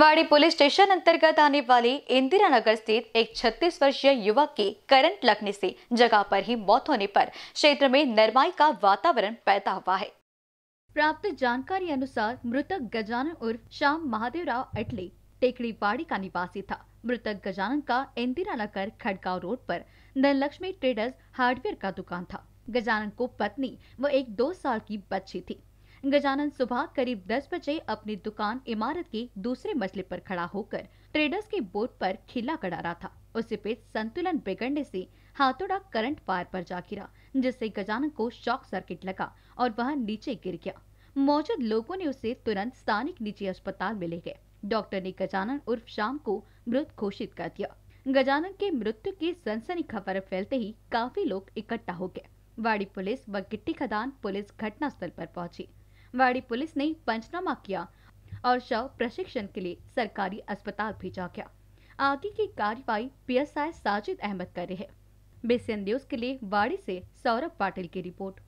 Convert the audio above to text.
वाड़ी police station अंतर्गत आने वाले इंदिरा नगर स्थित एक 36 वर्षीय युवक की करंट लगने से जगह पर ही मौत होने पर क्षेत्र में नरमाई का वातावरण पैदा हुआ है प्राप्त जानकारी अनुसार मृतक गजानन उर्फ श्याम महादेवराव अटले बाड़ी का निवासी था मृतक गजानन का इंदिरा नगर खड़गांव रोड पर धनलक्ष्मी ट्रेडर्स हार्डवेयर का दुकान था गजानन को पत्नी व एक दो साल की बच्ची थी गजानन सुबह करीब 10 बजे अपनी दुकान इमारत के दूसरे मसले पर खड़ा होकर ट्रेडर्स के बोर्ड पर खिला करा रहा था उसे पे संतुलन बिगड़ने से हाथोड़ा करंट पार पर जा गिरा जिससे गजानन को शॉक सर्किट लगा और वह नीचे गिर गया मौजूद लोगों ने उसे तुरंत स्थानिक निजी अस्पताल में ले गए डॉक्टर ने गजानन उर्फ शाम को मृत घोषित कर दिया गजानन के मृत्यु की सनसनी खबर फैलते ही काफी लोग इकट्ठा हो गए वाड़ी पुलिस व गिट्टी खदान पुलिस घटनास्थल पर पहुंची वाड़ी पुलिस ने पंचनामा किया और शव प्रशिक्षण के लिए सरकारी अस्पताल भेजा गया आगे की कार्यवाही एस आई साजिद अहमद कर रहे हैं बेसन न्यूज के लिए वाड़ी से सौरभ पाटिल की रिपोर्ट